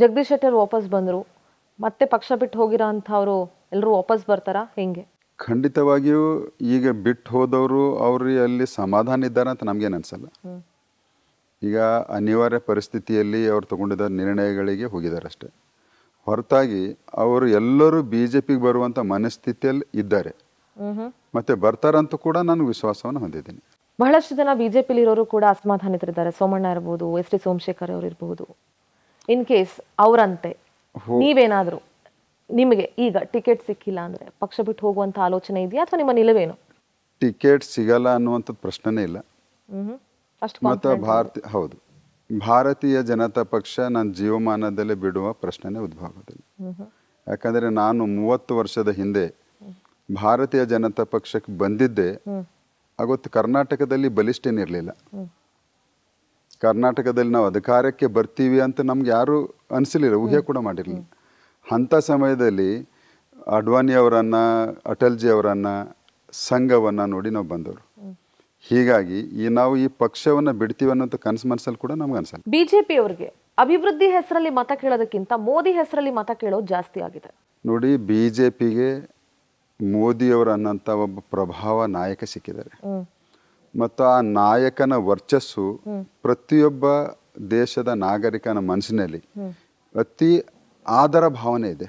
ಜಗದೀಶ್ ಶೆಟ್ಟರ್ ವಾಪಸ್ ಬಂದರು ಮತ್ತೆ ಪಕ್ಷ ಬಿಟ್ಟು ಹೋಗಿರೋ ಅಂಥವ್ರು ಎಲ್ಲರೂ ವಾಪಸ್ ಬರ್ತಾರಾ ಹೆಂಗೆ ಖಂಡಿತವಾಗಿಯೂ ಈಗ ಬಿಟ್ಟು ಹೋದವರು ಅವ್ರಿ ಅಲ್ಲಿ ಸಮಾಧಾನ ಇದ್ದಾರೆ ಅಂತ ನಮಗೆ ಅನಿಸಲ್ಲ ಈಗ ಅನಿವಾರ್ಯ ಪರಿಸ್ಥಿತಿಯಲ್ಲಿ ಅವ್ರು ತಗೊಂಡಿದ್ದ ನಿರ್ಣಯಗಳಿಗೆ ಹೋಗಿದ್ದಾರೆ ಅಷ್ಟೇ ಹೊರತಾಗಿ ಅವರು ಎಲ್ಲರೂ ಬಿ ಜೆ ಪಿಗೆ ಬರುವಂಥ ಮನಸ್ಥಿತಿಯಲ್ಲಿ ಇದ್ದಾರೆ ಮತ್ತೆ ಬರ್ತಾರಂತೂ ಕೂಡ ನಾನು ವಿಶ್ವಾಸವನ್ನು ಹೊಂದಿದ್ದೀನಿ ಬಹಳಷ್ಟು ಜನ ಬಿಜೆಪಿಲಿ ಇರೋರು ಕೂಡ ಅಸಮಾಧಾನಿತರಿದ್ದಾರೆ ಸೋಮಣ್ಣ ಇರಬಹುದು ಎಸ್ ಟಿ ಸೋಮಶೇಖರ್ ಅವರು ಇರಬಹುದು ಇನ್ ಕೇಸ್ ಅವರಂತೆ ನೀವೇನಾದರೂ ನಿಮಗೆ ಈಗ ಟಿಕೆಟ್ ಸಿಕ್ಕಿಲ್ಲ ಅಂದರೆ ಪಕ್ಷ ಬಿಟ್ಟು ಹೋಗುವಂಥ ಆಲೋಚನೆ ಇದೆಯಾ ಅಥವಾ ನಿಮ್ಮ ನಿಲುವೇನು ಟಿಕೆಟ್ ಸಿಗಲ್ಲ ಅನ್ನುವಂಥದ್ದು ಪ್ರಶ್ನೆನೇ ಇಲ್ಲ ಮತ್ತು ಭಾರತೀಯ ಹೌದು ಭಾರತೀಯ ಜನತಾ ಪಕ್ಷ ನನ್ನ ಜೀವಮಾನದಲ್ಲಿ ಬಿಡುವ ಪ್ರಶ್ನೆನೇ ಆಗೋದಿಲ್ಲ ಯಾಕಂದರೆ ನಾನು ಮೂವತ್ತು ವರ್ಷದ ಹಿಂದೆ ಭಾರತೀಯ ಜನತಾ ಪಕ್ಷಕ್ಕೆ ಬಂದಿದ್ದೆ ಆಗೊತ್ತು ಕರ್ನಾಟಕದಲ್ಲಿ ಬಲಿಷ್ಠೇನಿರಲಿಲ್ಲ ಕರ್ನಾಟಕದಲ್ಲಿ ನಾವು ಅಧಿಕಾರಕ್ಕೆ ಬರ್ತೀವಿ ಅಂತ ನಮ್ಗೆ ಯಾರು ಅನಿಸಲಿಲ್ಲ ಊಹೆ ಕೂಡ ಮಾಡಿರಲಿಲ್ಲ ಅಂಥ ಸಮಯದಲ್ಲಿ ಅವರನ್ನ ಅಟಲ್ಜಿ ಅವರನ್ನ ಸಂಘವನ್ನ ನೋಡಿ ನಾವು ಬಂದವರು ಹೀಗಾಗಿ ಈ ನಾವು ಈ ಪಕ್ಷವನ್ನ ಬಿಡ್ತೀವಿ ಅನ್ನೋದು ಕನಸು ಮನಸ್ಸಲ್ಲಿ ಕೂಡ ನಮ್ಗೆ ಅನ್ಸಲ್ಲ ಬಿಜೆಪಿ ಅವರಿಗೆ ಅಭಿವೃದ್ಧಿ ಹೆಸರಲ್ಲಿ ಮತ ಕೇಳೋದಕ್ಕಿಂತ ಮೋದಿ ಹೆಸರಲ್ಲಿ ಮತ ಕೇಳೋದು ಜಾಸ್ತಿ ಆಗಿದೆ ನೋಡಿ ಬಿಜೆಪಿಗೆ ಮೋದಿ ಮೋದಿಯವರನ್ನಂಥ ಒಬ್ಬ ಪ್ರಭಾವ ನಾಯಕ ಸಿಕ್ಕಿದ್ದಾರೆ ಮತ್ತು ಆ ನಾಯಕನ ವರ್ಚಸ್ಸು ಪ್ರತಿಯೊಬ್ಬ ದೇಶದ ನಾಗರಿಕನ ಮನಸ್ಸಿನಲ್ಲಿ ಅತಿ ಆದರ ಭಾವನೆ ಇದೆ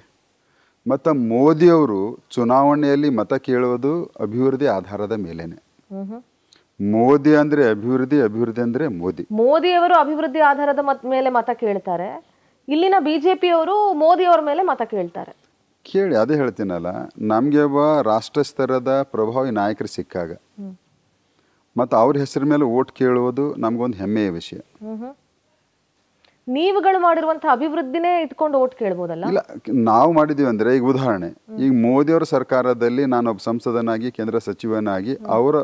ಮತ್ತು ಮೋದಿಯವರು ಚುನಾವಣೆಯಲ್ಲಿ ಮತ ಕೇಳುವುದು ಅಭಿವೃದ್ಧಿ ಆಧಾರದ ಮೇಲೇನೆ ಮೋದಿ ಅಂದ್ರೆ ಅಭಿವೃದ್ಧಿ ಅಭಿವೃದ್ಧಿ ಅಂದ್ರೆ ಮೋದಿ ಮೋದಿಯವರು ಅಭಿವೃದ್ಧಿ ಆಧಾರದ ಮೇಲೆ ಮತ ಕೇಳ್ತಾರೆ ಇಲ್ಲಿನ ಬಿಜೆಪಿಯವರು ಮೋದಿಯವರ ಮೇಲೆ ಮತ ಕೇಳ್ತಾರೆ ಕೇಳಿ ಅದೇ ಹೇಳ್ತೀನಲ್ಲ ನಮಗೆ ಒಬ್ಬ ರಾಷ್ಟ್ರ ಸ್ತರದ ಪ್ರಭಾವಿ ನಾಯಕರು ಸಿಕ್ಕಾಗ ಮತ್ತು ಅವ್ರ ಹೆಸರ ಮೇಲೆ ಓಟ್ ಕೇಳುವುದು ನಮಗೊಂದು ಹೆಮ್ಮೆಯ ವಿಷಯ ನೀವುಗಳು ಮಾಡಿರುವಂತಹ ಅಭಿವೃದ್ಧಿನೇ ಇಟ್ಕೊಂಡು ಓಟ್ ಕೇಳ್ಬೋದಲ್ಲ ಇಲ್ಲ ನಾವು ಮಾಡಿದೀವಿ ಅಂದ್ರೆ ಈಗ ಉದಾಹರಣೆ ಈಗ ಮೋದಿಯವರ ಸರ್ಕಾರದಲ್ಲಿ ಒಬ್ಬ ಸಂಸದನಾಗಿ ಕೇಂದ್ರ ಸಚಿವನಾಗಿ ಅವರ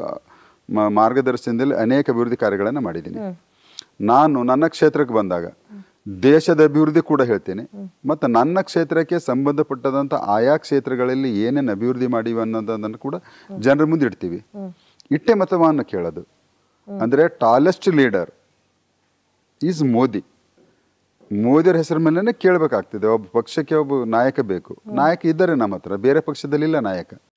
ಮಾರ್ಗದರ್ಶನದಲ್ಲಿ ಅನೇಕ ಅಭಿವೃದ್ಧಿ ಕಾರ್ಯಗಳನ್ನು ಮಾಡಿದ್ದೀನಿ ನಾನು ನನ್ನ ಕ್ಷೇತ್ರಕ್ಕೆ ಬಂದಾಗ ದೇಶದ ಅಭಿವೃದ್ಧಿ ಕೂಡ ಹೇಳ್ತೇನೆ ಮತ್ತು ನನ್ನ ಕ್ಷೇತ್ರಕ್ಕೆ ಸಂಬಂಧಪಟ್ಟದಂಥ ಆಯಾ ಕ್ಷೇತ್ರಗಳಲ್ಲಿ ಏನೇನು ಅಭಿವೃದ್ಧಿ ಮಾಡಿವೆ ಅನ್ನೋದನ್ನು ಕೂಡ ಜನರ ಮುಂದೆ ಇಡ್ತೀವಿ ಇಟ್ಟೆ ಮತವನ್ನು ಕೇಳೋದು ಅಂದರೆ ಟಾಲೆಸ್ಟ್ ಲೀಡರ್ ಈಸ್ ಮೋದಿ ಮೋದಿಯರ ಹೆಸರ ಮೇಲೆ ಕೇಳಬೇಕಾಗ್ತದೆ ಒಬ್ಬ ಪಕ್ಷಕ್ಕೆ ಒಬ್ಬ ನಾಯಕ ಬೇಕು ನಾಯಕ ಇದ್ದಾರೆ ನಮ್ಮ ಹತ್ರ ಬೇರೆ ಪಕ್ಷದಲ್ಲಿಲ್ಲ ನಾಯಕ